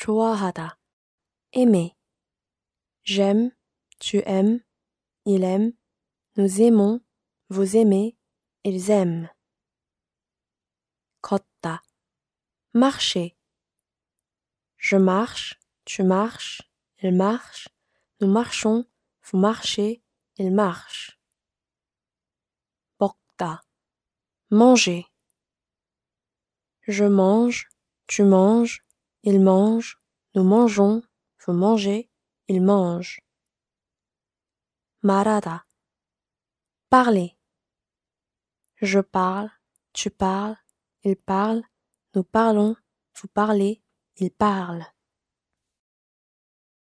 좋아하다. aimer. J'aime, tu aimes, il aime, nous aimons, vous aimez, ils aiment. Kotta, Marcher. Je marche, tu marches, il marche, nous marchons, vous marchez, il marche. Bokta. Manger. Je mange, tu manges, il mange, nous mangeons, vous mangez, il mange. Marada. Parler. Je parle, tu parles, il parle, nous parlons, vous parlez, il parle.